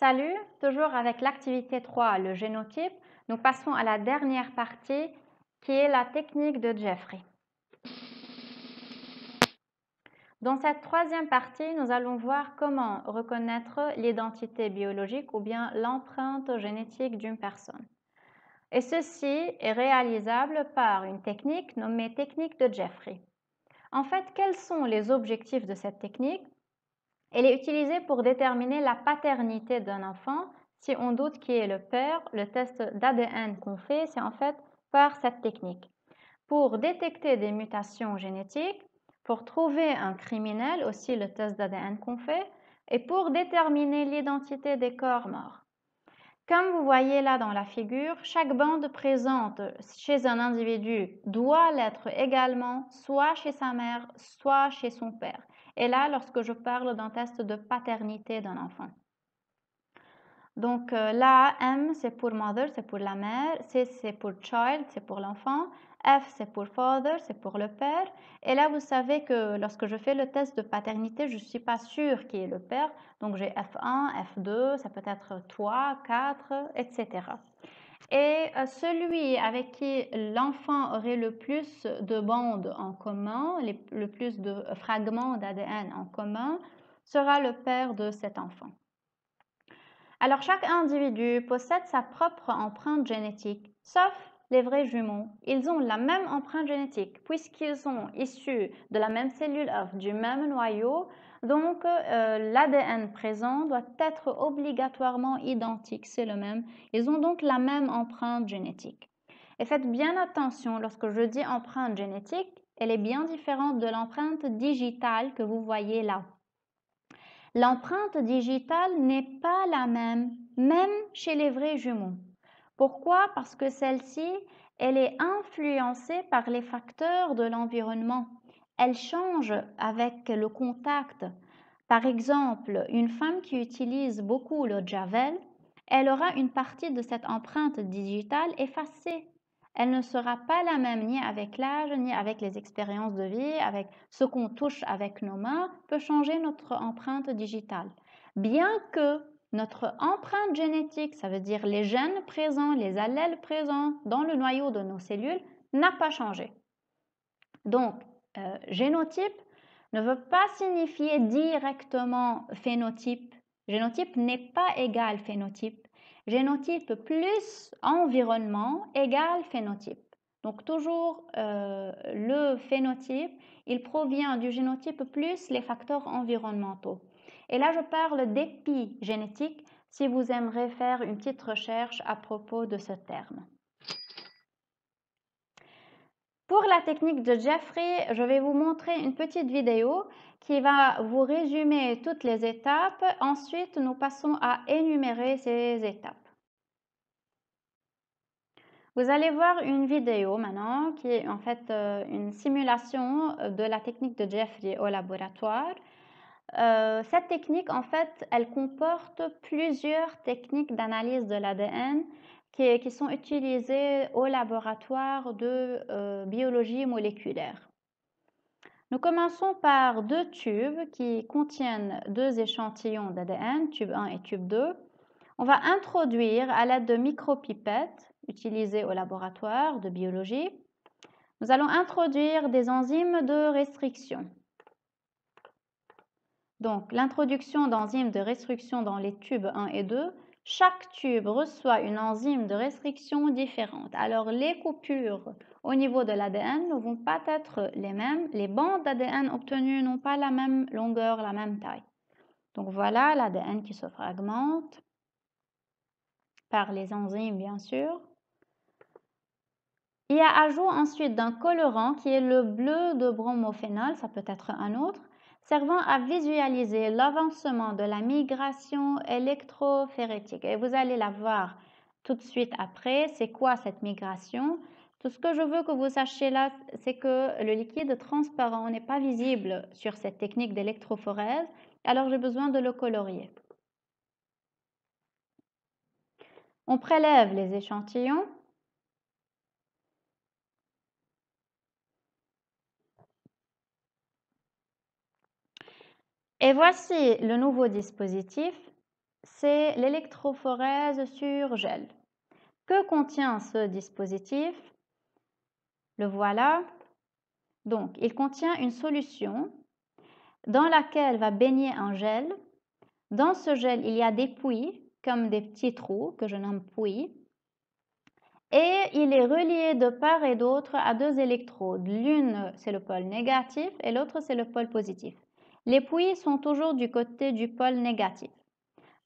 Salut, toujours avec l'activité 3, le génotype, nous passons à la dernière partie qui est la technique de Jeffrey. Dans cette troisième partie, nous allons voir comment reconnaître l'identité biologique ou bien l'empreinte génétique d'une personne. Et ceci est réalisable par une technique nommée technique de Jeffrey. En fait, quels sont les objectifs de cette technique elle est utilisée pour déterminer la paternité d'un enfant. Si on doute qui est le père, le test d'ADN qu'on fait, c'est en fait par cette technique. Pour détecter des mutations génétiques, pour trouver un criminel, aussi le test d'ADN qu'on fait, et pour déterminer l'identité des corps morts. Comme vous voyez là dans la figure, chaque bande présente chez un individu doit l'être également soit chez sa mère, soit chez son père. Et là lorsque je parle d'un test de paternité d'un enfant. Donc euh, là, M, c'est pour mother, c'est pour la mère. C, c'est pour child, c'est pour l'enfant. F, c'est pour father, c'est pour le père. Et là, vous savez que lorsque je fais le test de paternité, je ne suis pas sûre qui est le père. Donc j'ai F1, F2, ça peut être 3, 4, etc et euh, celui avec qui l'enfant aurait le plus de bandes en commun, le plus de fragments d'ADN en commun, sera le père de cet enfant. Alors chaque individu possède sa propre empreinte génétique, sauf les vrais jumeaux. Ils ont la même empreinte génétique puisqu'ils sont issus de la même cellule du même noyau, donc, euh, l'ADN présent doit être obligatoirement identique, c'est le même. Ils ont donc la même empreinte génétique. Et faites bien attention, lorsque je dis empreinte génétique, elle est bien différente de l'empreinte digitale que vous voyez là. L'empreinte digitale n'est pas la même, même chez les vrais jumeaux. Pourquoi Parce que celle-ci, elle est influencée par les facteurs de l'environnement elle change avec le contact. Par exemple, une femme qui utilise beaucoup le Javel, elle aura une partie de cette empreinte digitale effacée. Elle ne sera pas la même ni avec l'âge, ni avec les expériences de vie, avec ce qu'on touche avec nos mains, peut changer notre empreinte digitale. Bien que notre empreinte génétique, ça veut dire les gènes présents, les allèles présents dans le noyau de nos cellules, n'a pas changé. Donc, euh, génotype ne veut pas signifier directement phénotype. Génotype n'est pas égal phénotype. Génotype plus environnement égale phénotype. Donc toujours euh, le phénotype, il provient du génotype plus les facteurs environnementaux. Et là, je parle d'épigénétique si vous aimeriez faire une petite recherche à propos de ce terme. Pour la technique de Jeffrey, je vais vous montrer une petite vidéo qui va vous résumer toutes les étapes. Ensuite, nous passons à énumérer ces étapes. Vous allez voir une vidéo maintenant qui est en fait euh, une simulation euh, de la technique de Jeffrey au laboratoire. Euh, cette technique, en fait, elle comporte plusieurs techniques d'analyse de l'ADN qui, sont utilisés au laboratoire de euh, biologie moléculaire. Nous commençons par deux tubes qui contiennent deux échantillons d'ADN, tube 1 et tube 2. On va introduire à l'aide de micropipettes utilisées au laboratoire de biologie. Nous allons introduire des enzymes de restriction. Donc l'introduction d'enzymes de restriction dans les tubes 1 et 2 chaque tube reçoit une enzyme de restriction différente. Alors, les coupures au niveau de l'ADN ne vont pas être les mêmes. Les bandes d'ADN obtenues n'ont pas la même longueur, la même taille. Donc voilà l'ADN qui se fragmente par les enzymes, bien sûr. Il y a ajout ensuite d'un colorant qui est le bleu de bromophénol, ça peut être un autre, servant à visualiser l'avancement de la migration électrophérétique. Et vous allez la voir tout de suite après, c'est quoi cette migration Tout ce que je veux que vous sachiez là, c'est que le liquide transparent n'est pas visible sur cette technique d'électrophorèse, alors j'ai besoin de le colorier. On prélève les échantillons Et voici le nouveau dispositif, c'est l'électrophorèse sur gel. Que contient ce dispositif Le voilà. Donc, il contient une solution dans laquelle va baigner un gel. Dans ce gel, il y a des puits, comme des petits trous que je nomme puits. Et il est relié de part et d'autre à deux électrodes. L'une, c'est le pôle négatif et l'autre, c'est le pôle positif. Les puits sont toujours du côté du pôle négatif.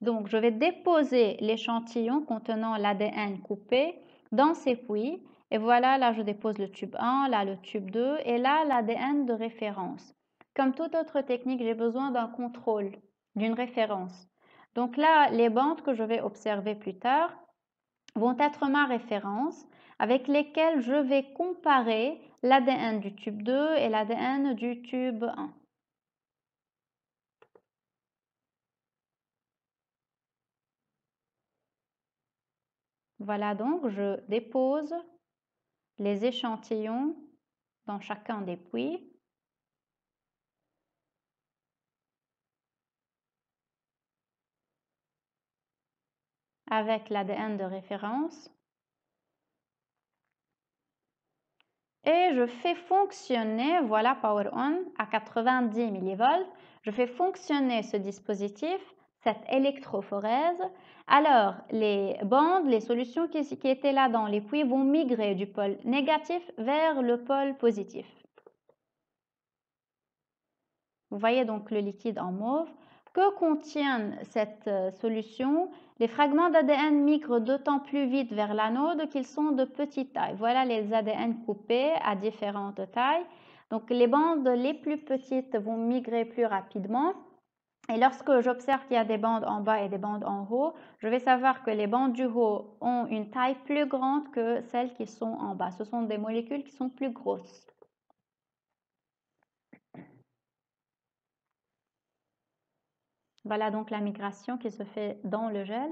Donc, je vais déposer l'échantillon contenant l'ADN coupé dans ces puits. Et voilà, là, je dépose le tube 1, là, le tube 2, et là, l'ADN de référence. Comme toute autre technique, j'ai besoin d'un contrôle, d'une référence. Donc là, les bandes que je vais observer plus tard vont être ma référence avec lesquelles je vais comparer l'ADN du tube 2 et l'ADN du tube 1. Voilà donc, je dépose les échantillons dans chacun des puits. avec l'ADN de référence. Et je fais fonctionner, voilà Power On à 90 millivolts. je fais fonctionner ce dispositif cette électrophorèse, alors les bandes, les solutions qui, qui étaient là dans les puits vont migrer du pôle négatif vers le pôle positif. Vous voyez donc le liquide en mauve. Que contient cette euh, solution Les fragments d'ADN migrent d'autant plus vite vers l'anode qu'ils sont de petite taille. Voilà les ADN coupés à différentes tailles. Donc les bandes les plus petites vont migrer plus rapidement et lorsque j'observe qu'il y a des bandes en bas et des bandes en haut, je vais savoir que les bandes du haut ont une taille plus grande que celles qui sont en bas. Ce sont des molécules qui sont plus grosses. Voilà donc la migration qui se fait dans le gel.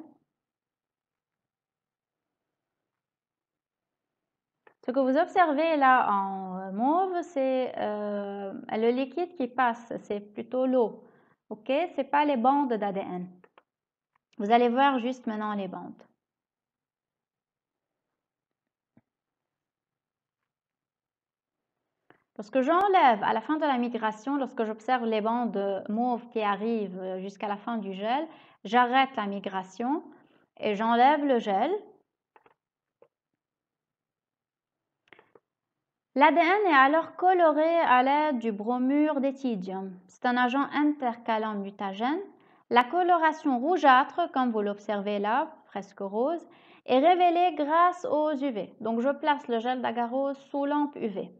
Ce que vous observez là en mauve, c'est euh, le liquide qui passe, c'est plutôt l'eau. OK Ce n'est pas les bandes d'ADN. Vous allez voir juste maintenant les bandes. Lorsque j'enlève à la fin de la migration, lorsque j'observe les bandes mauves qui arrivent euh, jusqu'à la fin du gel, j'arrête la migration et j'enlève le gel L'ADN est alors coloré à l'aide du bromure d'éthidium. C'est un agent intercalant mutagène. La coloration rougeâtre, comme vous l'observez là, presque rose, est révélée grâce aux UV. Donc je place le gel d'agarose sous lampe UV.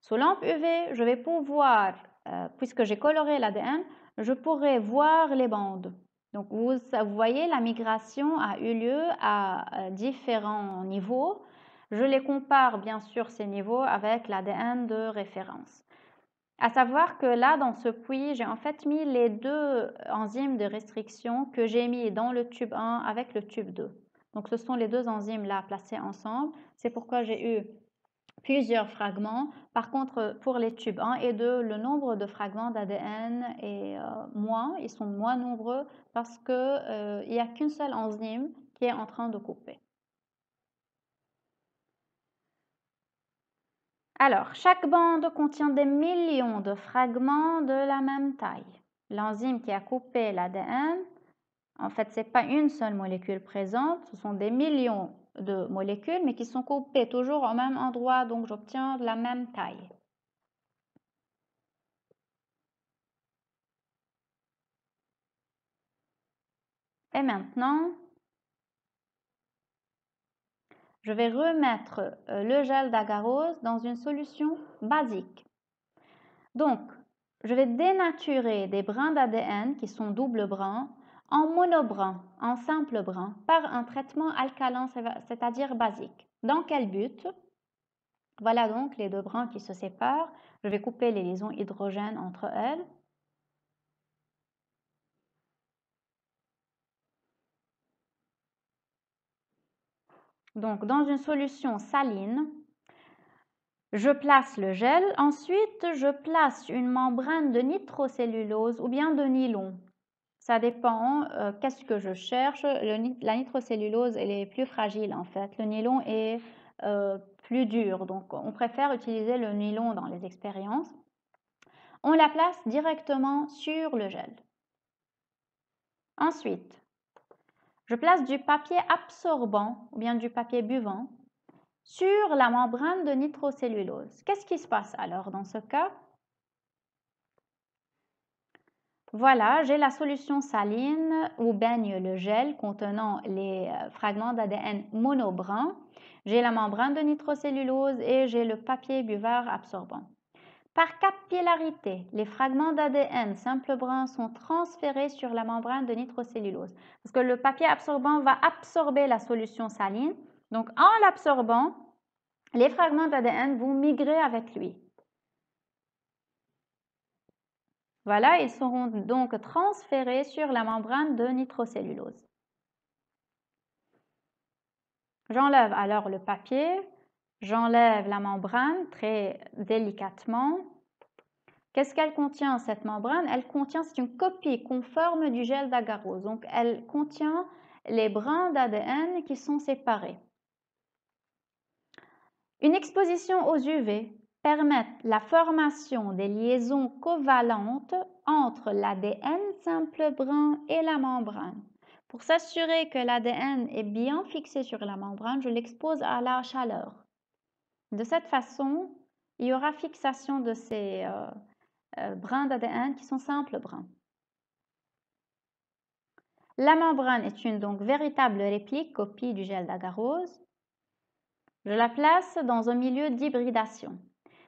Sous lampe UV, je vais pouvoir, euh, puisque j'ai coloré l'ADN, je pourrai voir les bandes. Donc vous, voyez, la migration a eu lieu à euh, différents niveaux. Je les compare bien sûr ces niveaux avec l'ADN de référence. À savoir que là, dans ce puits, j'ai en fait mis les deux enzymes de restriction que j'ai mis dans le tube 1 avec le tube 2. Donc ce sont les deux enzymes là placées ensemble. C'est pourquoi j'ai eu plusieurs fragments. Par contre, pour les tubes 1 et 2, le nombre de fragments d'ADN est euh, moins, ils sont moins nombreux parce qu'il euh, n'y a qu'une seule enzyme qui est en train de couper. Alors, chaque bande contient des millions de fragments de la même taille. L'enzyme qui a coupé l'ADN, en fait, ce n'est pas une seule molécule présente, ce sont des millions de molécules, mais qui sont coupées toujours au même endroit, donc j'obtiens la même taille. Et maintenant, je vais remettre euh, le gel d'agarose dans une solution basique. Donc, je vais dénaturer des brins d'ADN qui sont double brins en monobrins, en simple brin, par un traitement alcalin, c'est-à-dire basique. Dans quel but Voilà donc les deux brins qui se séparent. Je vais couper les liaisons hydrogènes entre elles. Donc, dans une solution saline, je place le gel. Ensuite, je place une membrane de nitrocellulose ou bien de nylon. Ça dépend euh, qu'est-ce que je cherche. la nitrocellulose, est plus fragile en fait. Le nylon est euh, plus dur. Donc, on préfère utiliser le nylon dans les expériences. On la place directement sur le gel. Ensuite, je place du papier absorbant ou bien du papier buvant sur la membrane de nitrocellulose. Qu'est-ce qui se passe alors dans ce cas Voilà, j'ai la solution saline où baigne le gel contenant les euh, fragments d'ADN monobrun. J'ai la membrane de nitrocellulose et j'ai le papier buvard absorbant. Par capillarité, les fragments d'ADN simple brun sont transférés sur la membrane de nitrocellulose parce que le papier absorbant va absorber la solution saline. Donc en l'absorbant, les fragments d'ADN vont migrer avec lui. Voilà, ils seront donc transférés sur la membrane de nitrocellulose. J'enlève alors le papier J'enlève la membrane très délicatement. Qu'est-ce qu'elle contient, cette membrane Elle contient, c'est une copie conforme du gel d'agarose. Donc, elle contient les brins d'ADN qui sont séparés. Une exposition aux UV permet la formation des liaisons covalentes entre l'ADN simple brin et la membrane. Pour s'assurer que l'ADN est bien fixé sur la membrane, je l'expose à la chaleur. De cette façon, il y aura fixation de ces euh, euh, brins d'ADN qui sont simples brins. La membrane est une donc véritable réplique, copie du gel d'agarose. Je la place dans un milieu d'hybridation.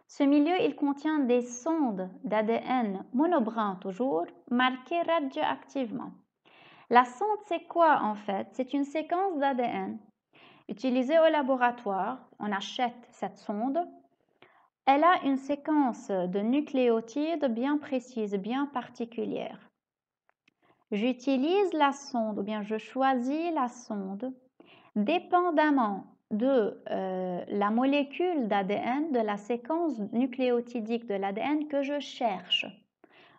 Ce milieu, il contient des sondes d'ADN monobrins toujours, marquées radioactivement. La sonde, c'est quoi en fait C'est une séquence d'ADN utilisée au laboratoire, on achète cette sonde. Elle a une séquence de nucléotides bien précise, bien particulière. J'utilise la sonde ou bien je choisis la sonde dépendamment de euh, la molécule d'ADN, de la séquence nucléotidique de l'ADN que je cherche.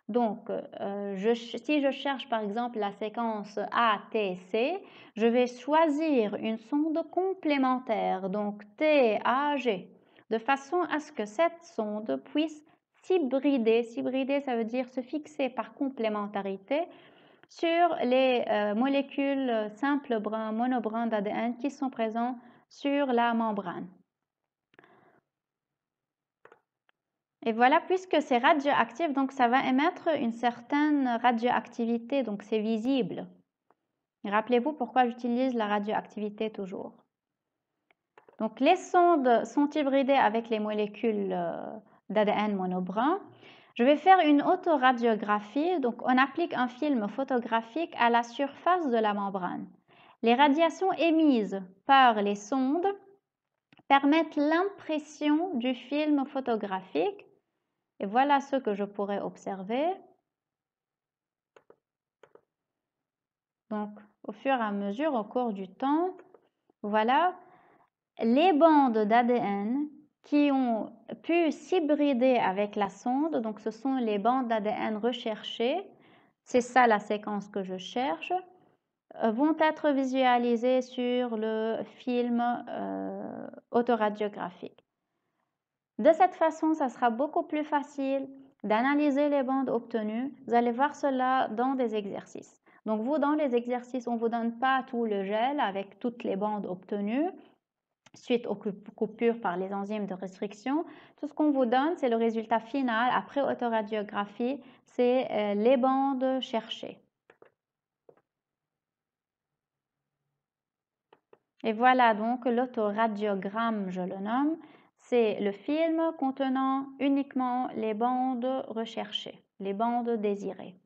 Donc, euh, si je cherche par exemple la séquence ATC, je vais choisir une sonde complémentaire, donc TAG, de façon à ce que cette sonde puisse s'hybrider. S'hybrider, ça veut dire se fixer par complémentarité sur les euh, molécules simples brins, monobrins d'ADN qui sont présents sur la membrane. Et voilà, puisque c'est radioactif, donc ça va émettre une certaine radioactivité, donc c'est visible. Rappelez-vous pourquoi j'utilise la radioactivité toujours. Donc les sondes sont hybridées avec les molécules euh, d'ADN monobrun. Je vais faire une autoradiographie, donc on applique un film photographique à la surface de la membrane. Les radiations émises par les sondes permettent l'impression du film photographique et voilà ce que je pourrais observer. Donc, au fur et à mesure, au cours du temps, voilà les bandes d'ADN qui ont pu s'hybrider avec la sonde. Donc, ce sont les bandes d'ADN recherchées. C'est ça la séquence que je cherche euh, vont être visualisées sur le film euh, autoradiographique. De cette façon, ça sera beaucoup plus facile d'analyser les bandes obtenues. Vous allez voir cela dans des exercices. Donc vous, dans les exercices, on ne vous donne pas tout le gel avec toutes les bandes obtenues suite aux coupures par les enzymes de restriction. Tout ce qu'on vous donne, c'est le résultat final après autoradiographie, c'est euh, les bandes cherchées. Et voilà donc l'autoradiogramme, je le nomme c'est le film contenant uniquement les bandes recherchées, les bandes désirées.